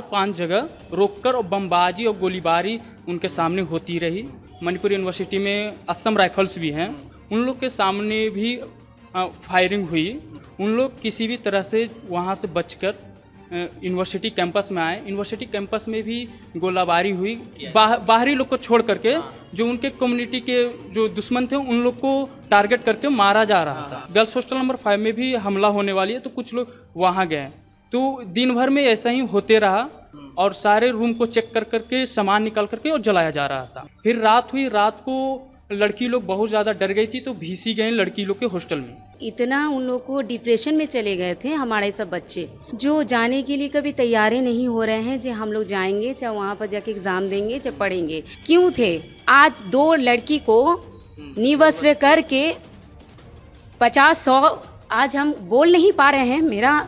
पांच जगह रोककर और बमबाजी और गोलीबारी उनके सामने होती रही मणिपुर यूनिवर्सिटी में असम राइफल्स भी हैं उन लोग के सामने भी फायरिंग हुई उन लोग किसी भी तरह से वहाँ से बचकर यूनिवर्सिटी कैंपस में आए यूनिवर्सिटी कैंपस में भी गोलाबारी हुई बा, बाहरी लोग को छोड़ करके हाँ। जो उनके कम्युनिटी के जो दुश्मन थे उन लोग को टारगेट करके मारा जा रहा था गर्ल्स हॉस्टल नंबर फाइव में भी हमला होने वाली है तो कुछ लोग वहाँ गए तो दिन भर में ऐसा ही होते रहा और सारे रूम को चेक कर करके सामान निकाल करके और जलाया जा रहा था फिर रात हुई रात को लड़की लोग बहुत ज़्यादा डर गई थी तो भीसी गए लड़की लोग के हॉस्टल में इतना उन लोग को डिप्रेशन में चले गए थे हमारे सब बच्चे जो जाने के लिए कभी तैयारे नहीं हो रहे हैं जो हम लोग जाएंगे चाहे वहाँ पर जाके एग्ज़ाम देंगे चाहे पढ़ेंगे क्यों थे आज दो लड़की को निवस्त्र करके पचास सौ आज हम बोल नहीं पा रहे हैं मेरा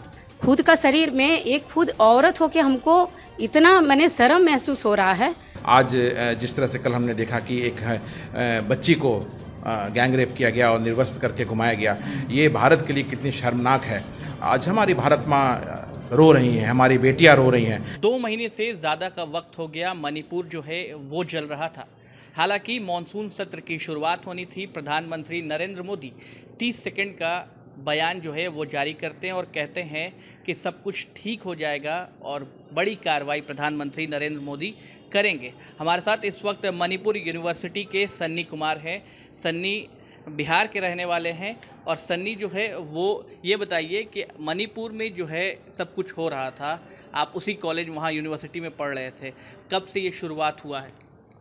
खुद का शरीर में एक खुद औरत होकर हमको इतना मैंने शर्म महसूस हो रहा है आज जिस तरह से कल हमने देखा कि एक बच्ची को गैंग रेप किया गया और निर्वस्त करके घुमाया गया ये भारत के लिए कितनी शर्मनाक है आज हमारी भारत माँ रो रही हैं हमारी बेटियाँ रो रही हैं दो महीने से ज़्यादा का वक्त हो गया मणिपुर जो है वो जल रहा था हालांकि मानसून सत्र की शुरुआत होनी थी प्रधानमंत्री नरेंद्र मोदी 30 सेकंड का बयान जो है वो जारी करते हैं और कहते हैं कि सब कुछ ठीक हो जाएगा और बड़ी कार्रवाई प्रधानमंत्री नरेंद्र मोदी करेंगे हमारे साथ इस वक्त मणिपुर यूनिवर्सिटी के सन्नी कुमार हैं सन्नी बिहार के रहने वाले हैं और सन्नी जो है वो ये बताइए कि मणिपुर में जो है सब कुछ हो रहा था आप उसी कॉलेज वहाँ यूनिवर्सिटी में पढ़ रहे थे कब से ये शुरुआत हुआ है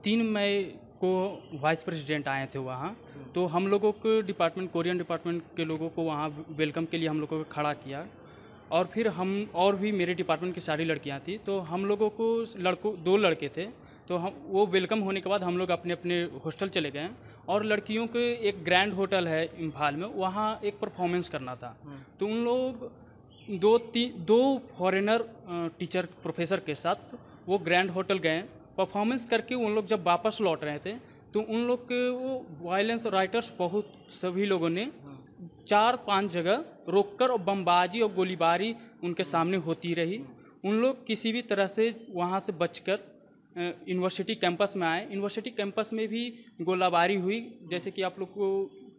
तीन मई को वाइस प्रेसिडेंट आए थे वहाँ तो हम लोगों को डिपार्टमेंट कोरियन डिपार्टमेंट के लोगों को वहाँ वेलकम के लिए हम लोगों को खड़ा किया और फिर हम और भी मेरे डिपार्टमेंट की सारी लड़कियाँ थी तो हम लोगों को लड़कों दो लड़के थे तो हम वो वेलकम होने के बाद हम लोग अपने अपने हॉस्टल चले गए और लड़कियों के एक ग्रैंड होटल है इम्फाल में वहाँ एक परफॉर्मेंस करना था हम्म। तो उन लोग दो तीन दो फॉरेनर टीचर प्रोफेसर के साथ वो ग्रैंड होटल गए परफॉर्मेंस करके उन लोग जब वापस लौट रहे थे तो उन लोग के वो वायलेंस राइटर्स बहुत सभी लोगों ने चार पांच जगह रोककर और बमबाजी और गोलीबारी उनके सामने होती रही उन लोग किसी भी तरह से वहाँ से बचकर यूनिवर्सिटी कैंपस में आए यूनिवर्सिटी कैंपस में भी गोलाबारी हुई जैसे कि आप लोग को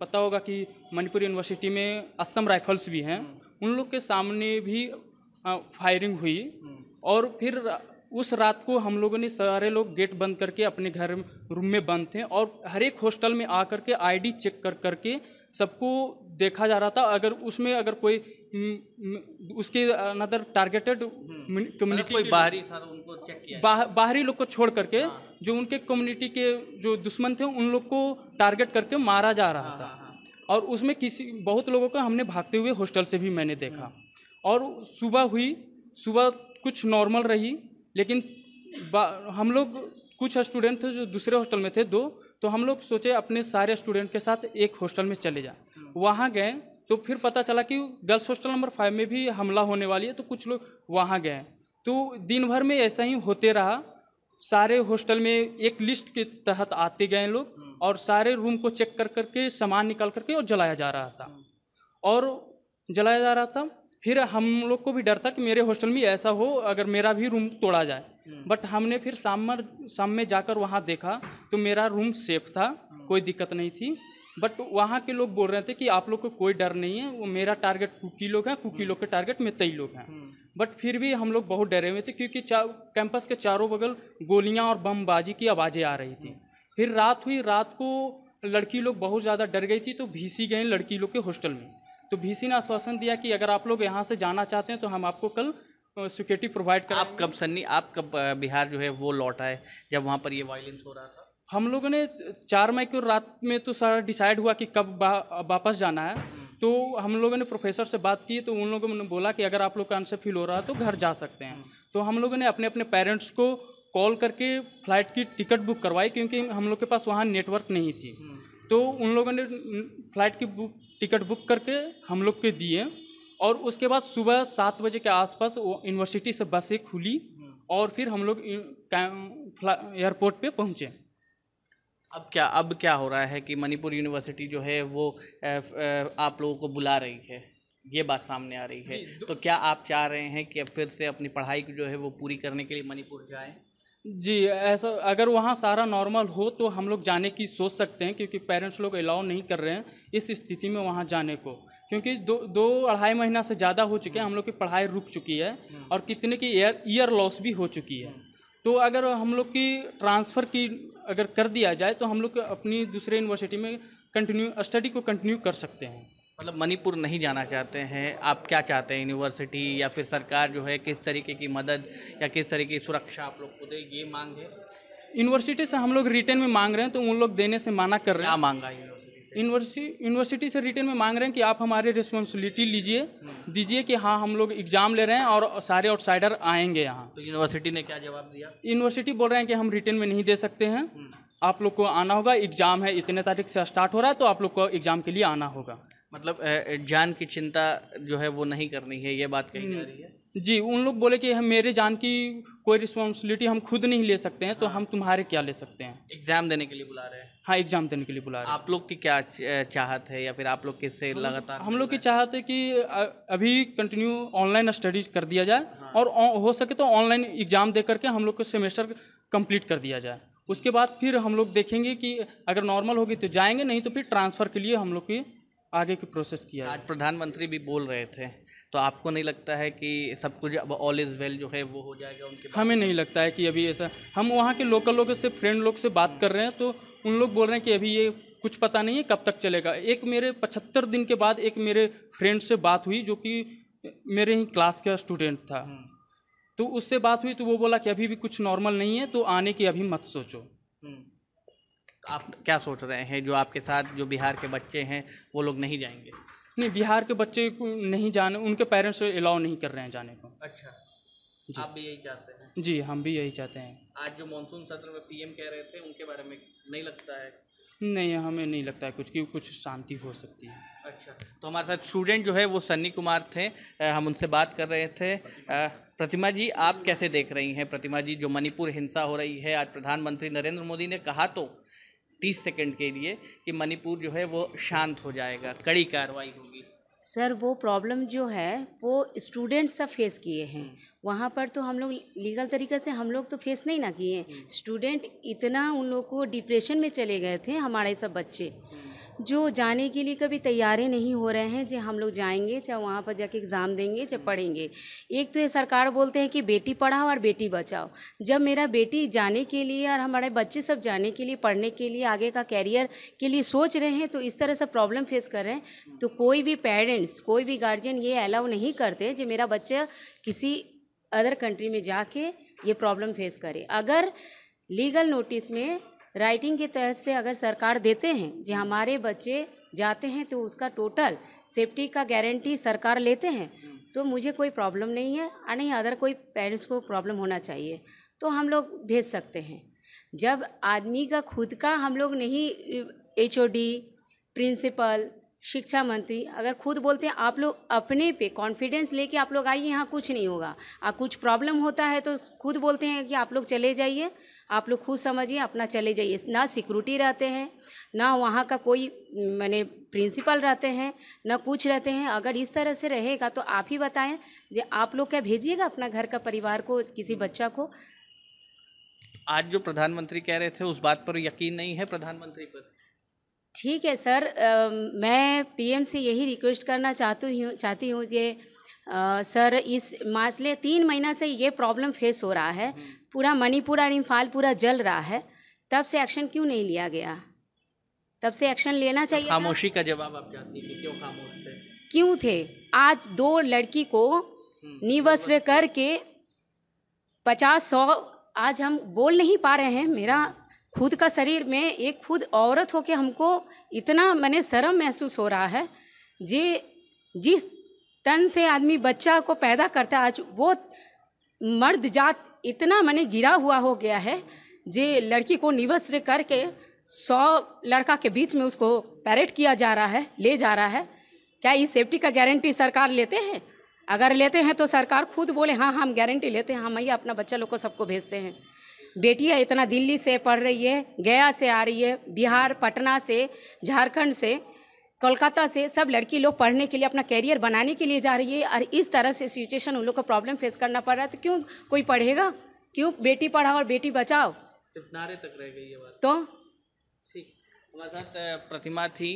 पता होगा कि मणिपुर यूनिवर्सिटी में असम राइफल्स भी हैं उन लोग के सामने भी फायरिंग हुई और फिर उस रात को हम लोगों ने सारे लोग गेट बंद करके अपने घर रूम में बंद थे और हर एक हॉस्टल में आकर के आईडी चेक कर करके सबको देखा जा रहा था अगर उसमें अगर कोई उसके अनदर टारगेटेड कम्युनिटी कोई बाहरी था तो उनको चेक किया बा, बाहरी लोग को छोड़ करके हाँ। जो उनके कम्युनिटी के जो दुश्मन थे उन लोग को टारगेट करके मारा जा रहा हाँ, था हाँ, और उसमें किसी बहुत लोगों को हमने भागते हुए हॉस्टल से भी मैंने देखा हम्म। और सुबह हुई सुबह कुछ नॉर्मल रही लेकिन हम लोग कुछ स्टूडेंट थे जो दूसरे हॉस्टल में थे दो तो हम लोग सोचे अपने सारे स्टूडेंट के साथ एक हॉस्टल में चले जाए वहाँ गए तो फिर पता चला कि गर्ल्स हॉस्टल नंबर फाइव में भी हमला होने वाली है तो कुछ लोग वहाँ गए तो दिन भर में ऐसा ही होते रहा सारे हॉस्टल में एक लिस्ट के तहत आते गए लोग और सारे रूम को चेक कर करके सामान निकाल करके और जलाया जा रहा था और जलाया जा रहा था फिर हम लोग को भी डर था कि मेरे हॉस्टल में ऐसा हो अगर मेरा भी रूम तोड़ा जाए हम्म। बट हमने फिर शाम शाम में जाकर वहाँ देखा तो मेरा रूम सेफ था हम्म। कोई दिक्कत नहीं थी बट वहाँ के लोग बोल रहे थे कि आप लोग को कोई डर नहीं है वो मेरा टारगेट कुकी लोग हैं कुकी हम्म। लोग के टारगेट में तई लोग हैं बट फिर भी हम लोग बहुत डरे हुए थे क्योंकि कैंपस के चारों बगल गोलियाँ और बमबाजी की आवाज़ें आ रही थी फिर रात हुई रात को लड़की लोग बहुत ज़्यादा डर गई थी तो भीसी गए लड़की लोग के हॉस्टल में तो भीसी ने आश्वासन दिया कि अगर आप लोग यहाँ से जाना चाहते हैं तो हम आपको कल सिक्योरिटी प्रोवाइड कर आप कब सन्नी आप कब बिहार जो है वो लौट आए जब वहाँ पर ये वायलेंस हो रहा था हम लोगों ने चार मई को रात में तो सारा डिसाइड हुआ कि कब वापस जाना है तो हम लोगों ने प्रोफेसर से बात की तो उन लोगों ने बोला कि अगर आप लोग का आंसर फील हो रहा है तो घर जा सकते हैं हम्म। तो हम लोगों ने अपने अपने पेरेंट्स को कॉल करके फ़्लाइट की टिकट बुक करवाई क्योंकि हम लोग के पास वहाँ नेटवर्क नहीं थी हम्म। तो उन लोगों ने फ़्लाइट की बुक टिकट बुक करके हम लोग के दिए और उसके बाद सुबह सात बजे के आसपास वो यूनिवर्सिटी से बसें खुली हम्म। और फिर हम लोग एयरपोर्ट पे पहुँचे अब क्या अब क्या हो रहा है कि मणिपुर यूनिवर्सिटी जो है वो आप लोगों को बुला रही है ये बात सामने आ रही है तो क्या आप चाह रहे हैं कि फिर से अपनी पढ़ाई जो है वो पूरी करने के लिए मणिपुर जाएँ जी ऐसा अगर वहाँ सारा नॉर्मल हो तो हम लोग जाने की सोच सकते हैं क्योंकि पेरेंट्स लोग अलाउ नहीं कर रहे हैं इस स्थिति में वहाँ जाने को क्योंकि दो दो अढ़ाई महीना से ज़्यादा हो चुके हैं हम लोग की पढ़ाई रुक चुकी है हम्म। और कितने की ईयर ईयर लॉस भी हो चुकी है तो अगर हम लोग की ट्रांसफ़र की अगर कर दिया जाए तो हम लोग अपनी दूसरे यूनिवर्सिटी में कंटिन्यू स्टडी को कंटिन्यू कर सकते हैं मतलब मणिपुर नहीं जाना चाहते हैं आप क्या चाहते हैं यूनिवर्सिटी या फिर सरकार जो है किस तरीके की मदद या किस तरीके की सुरक्षा आप लोग को दे ये मांग है यूनिवर्सिटी से हम लोग रिटर्न में मांग रहे हैं तो उन लोग देने से माना कर रहे हैं मांगा यूनिवर्सिटी यूनिवर्सिटी से रिटर्न में मांग रहे हैं कि आप हमारे रिस्पॉन्सिबिलिटी लीजिए दीजिए कि हाँ हम लोग एग्ज़ाम ले रहे हैं और सारे आउटसाइडर आएंगे यहाँ तो यूनिवर्सिटी ने क्या जवाब दिया यूनिवर्सिटी बोल रहे हैं कि हम रिटर्न में नहीं दे सकते हैं हम्म। आप लोग को आना होगा एग्ज़ाम है इतने तारीख से स्टार्ट हो रहा है तो आप लोग को एग्ज़ाम के लिए आना होगा मतलब जान की चिंता जो है वो नहीं करनी है ये बात कही जा रही है हम्म। जी उन लोग बोले कि हम मेरे जान की कोई रिस्पॉन्सिबिलिटी हम खुद नहीं ले सकते हैं तो हाँ। हम तुम्हारे क्या ले सकते हैं एग्जाम देने के लिए बुला रहे हैं हाँ एग्जाम देने के लिए बुला रहे हैं आप लोग की क्या चाहत है या फिर आप लोग किससे लगातार हम लोग की चाहत है कि अभी कंटिन्यू ऑनलाइन स्टडीज कर दिया जाए हाँ। और हो सके तो ऑनलाइन एग्जाम दे करके हम लोग को सेमेस्टर कम्प्लीट कर दिया जाए उसके बाद फिर हम लोग देखेंगे कि अगर नॉर्मल होगी तो जाएंगे नहीं तो फिर ट्रांसफ़र के लिए हम लोग की आगे की प्रोसेस किया आज प्रधानमंत्री भी बोल रहे थे तो आपको नहीं लगता है कि सब कुछ अब ऑल इज़ वेल जो है वो हो जाएगा उनके हमें नहीं लगता है कि अभी ऐसा हम वहाँ के लोकल लोगों से फ्रेंड लोग से बात कर रहे हैं तो उन लोग बोल रहे हैं कि अभी ये कुछ पता नहीं है कब तक चलेगा एक मेरे पचहत्तर दिन के बाद एक मेरे फ्रेंड से बात हुई जो कि मेरे ही क्लास का स्टूडेंट था हम्म। तो उससे बात हुई तो वो बोला कि अभी भी कुछ नॉर्मल नहीं है तो आने की अभी मत सोचो हम्म। आप क्या सोच रहे हैं जो आपके साथ जो बिहार के बच्चे हैं वो लोग नहीं जाएंगे नहीं बिहार के बच्चे को नहीं जाने उनके पेरेंट्स अलाउ नहीं कर रहे हैं जाने को अच्छा जी आप भी यही चाहते हैं जी हम भी यही चाहते हैं आज जो मानसून सत्र में पीएम कह रहे थे उनके बारे में नहीं लगता है नहीं हमें नहीं लगता है कुछ क्योंकि कुछ शांति हो सकती है अच्छा तो हमारे साथ स्टूडेंट जो है वो सन्नी कुमार थे हम उनसे बात कर रहे थे प्रतिमा जी आप कैसे देख रही हैं प्रतिमा जी जो मणिपुर हिंसा हो रही है आज प्रधानमंत्री नरेंद्र मोदी ने कहा तो तीस सेकंड के लिए कि मणिपुर जो है वो शांत हो जाएगा कड़ी कार्रवाई होगी सर वो प्रॉब्लम जो है वो स्टूडेंट्स सब फेस किए हैं वहाँ पर तो हम लोग लीगल तरीके से हम लोग तो फेस नहीं ना किए हम्म। स्टूडेंट इतना उन लोग को डिप्रेशन में चले गए थे हमारे सब बच्चे जो जाने के लिए कभी तैयार ही नहीं हो रहे हैं जो हम लोग जाएंगे चाहे वहाँ पर जाके एग्ज़ाम देंगे चाहे पढ़ेंगे एक तो ये सरकार बोलते हैं कि बेटी पढ़ाओ और बेटी बचाओ जब मेरा बेटी जाने के लिए और हमारे बच्चे सब जाने के लिए पढ़ने के लिए आगे का कैरियर के लिए सोच रहे हैं तो इस तरह से प्रॉब्लम फेस कर रहे हैं तो कोई भी पेरेंट्स कोई भी गार्जियन ये अलाउ नहीं करते जो मेरा बच्चा किसी अदर कंट्री में जाके ये प्रॉब्लम फेस करे अगर लीगल नोटिस में राइटिंग के तहत से अगर सरकार देते हैं जो हमारे बच्चे जाते हैं तो उसका टोटल सेफ्टी का गारंटी सरकार लेते हैं तो मुझे कोई प्रॉब्लम नहीं है और नहीं अदर कोई पेरेंट्स को प्रॉब्लम होना चाहिए तो हम लोग भेज सकते हैं जब आदमी का खुद का हम लोग नहीं एच प्रिंसिपल शिक्षा मंत्री अगर खुद बोलते हैं आप लोग अपने पे कॉन्फिडेंस लेके आप लोग आइए यहाँ कुछ नहीं होगा और कुछ प्रॉब्लम होता है तो खुद बोलते हैं कि आप लोग चले जाइए आप लोग खुद समझिए अपना चले जाइए ना सिक्योरिटी रहते हैं ना वहाँ का कोई मैंने प्रिंसिपल रहते हैं ना कुछ रहते हैं अगर इस तरह से रहेगा तो आप ही बताएं जो आप लोग क्या भेजिएगा अपना घर का परिवार को किसी बच्चा को आज जो प्रधानमंत्री कह रहे थे उस बात पर यकीन नहीं है प्रधानमंत्री पर ठीक है सर आ, मैं पीएम से यही रिक्वेस्ट करना चाहती हूँ चाहती हूँ जे आ, सर इस माचले तीन महीना से ये प्रॉब्लम फेस हो रहा है हम्म। पूरा मणिपुर और इम्फाल पूरा जल रहा है तब से एक्शन क्यों नहीं लिया गया तब से एक्शन लेना तो चाहिए खामोशी का जवाब आप चाहती थी क्यों खामोश थे क्यों थे आज दो लड़की को हम्म। निवस्त्र करके पचास सौ आज हम बोल नहीं पा रहे हैं मेरा खुद का शरीर में एक खुद औरत के हमको इतना मैंने शर्म महसूस हो रहा है जे जिस तन से आदमी बच्चा को पैदा करता है आज वो मर्द जात इतना मैंने गिरा हुआ हो गया है जे लड़की को निवस्त्र करके सौ लड़का के बीच में उसको पैरेट किया जा रहा है ले जा रहा है क्या इस सेफ्टी का गारंटी सरकार लेते हैं अगर लेते हैं तो सरकार खुद बोले हाँ हम गारंटी लेते हैं हम ही अपना बच्चा लोग को सबको भेजते हैं बेटियाँ इतना दिल्ली से पढ़ रही है गया से आ रही है बिहार पटना से झारखंड से कोलकाता से सब लड़की लोग पढ़ने के लिए अपना कैरियर बनाने के लिए जा रही है और इस तरह से सिचुएशन उन लोग को प्रॉब्लम फेस करना पड़ रहा है तो क्यों कोई पढ़ेगा क्यों बेटी पढ़ाओ और बेटी बचाओ नारे तक रह गई है तो ठीक हमारे साथ प्रतिमा थी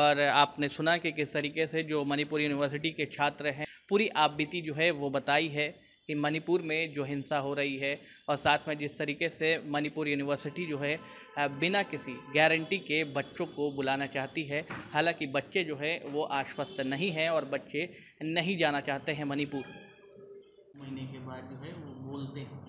और आपने सुना कि किस तरीके से जो मणिपुर यूनिवर्सिटी के छात्र हैं पूरी आप बीती जो है वो बताई है कि मणिपुर में जो हिंसा हो रही है और साथ में जिस तरीके से मणिपुर यूनिवर्सिटी जो है बिना किसी गारंटी के बच्चों को बुलाना चाहती है हालांकि बच्चे जो है वो आश्वस्त नहीं हैं और बच्चे नहीं जाना चाहते हैं मणिपुर महीने के बाद जो है वो बोलते हैं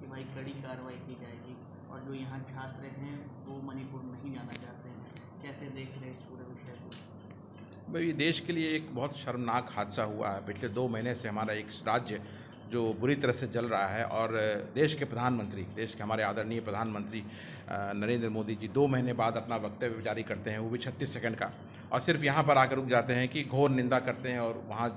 कि भाई कड़ी कार्रवाई की जाएगी और जो यहाँ छात्र हैं वो मणिपुर नहीं जाना चाहते हैं कैसे देख रहे हैं इस पूरे विषय को भाई देश के लिए एक बहुत शर्मनाक हादसा हुआ है पिछले दो महीने से हमारा एक राज्य जो बुरी तरह से जल रहा है और देश के प्रधानमंत्री देश के हमारे आदरणीय प्रधानमंत्री नरेंद्र मोदी जी दो महीने बाद अपना वक्तव्य जारी करते हैं वो भी छत्तीस सेकंड का और सिर्फ यहाँ पर आकर रुक जाते हैं कि घोर निंदा करते हैं और वहाँ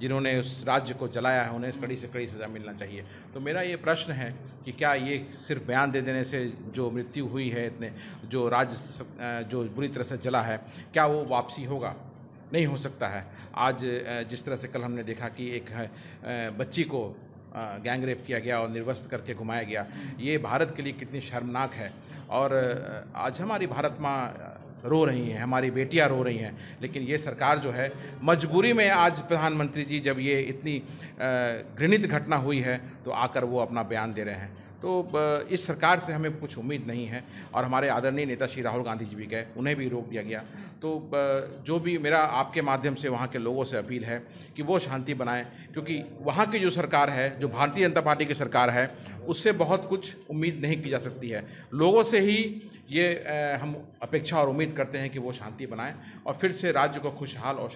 जिन्होंने उस राज्य को जलाया है उन्हें कड़ी से कड़ी सज़ा मिलना चाहिए तो मेरा ये प्रश्न है कि क्या ये सिर्फ बयान दे देने से जो मृत्यु हुई है इतने जो राज्य जो बुरी तरह से जला है क्या वो वापसी होगा नहीं हो सकता है आज जिस तरह से कल हमने देखा कि एक बच्ची को गैंगरेप किया गया और निर्वस्त करके घुमाया गया ये भारत के लिए कितनी शर्मनाक है और आज हमारी भारत माँ रो रही हैं हमारी बेटियां रो रही हैं लेकिन ये सरकार जो है मजबूरी में आज प्रधानमंत्री जी जब ये इतनी घृणित घटना हुई है तो आकर वो अपना बयान दे रहे हैं तो इस सरकार से हमें कुछ उम्मीद नहीं है और हमारे आदरणीय नेता श्री राहुल गांधी जी भी गए उन्हें भी रोक दिया गया तो जो भी मेरा आपके माध्यम से वहाँ के लोगों से अपील है कि वो शांति बनाएं क्योंकि वहाँ की जो सरकार है जो भारतीय जनता पार्टी की सरकार है उससे बहुत कुछ उम्मीद नहीं की जा सकती है लोगों से ही ये हम अपेक्षा और उम्मीद करते हैं कि वो शांति बनाएँ और फिर से राज्य को खुशहाल और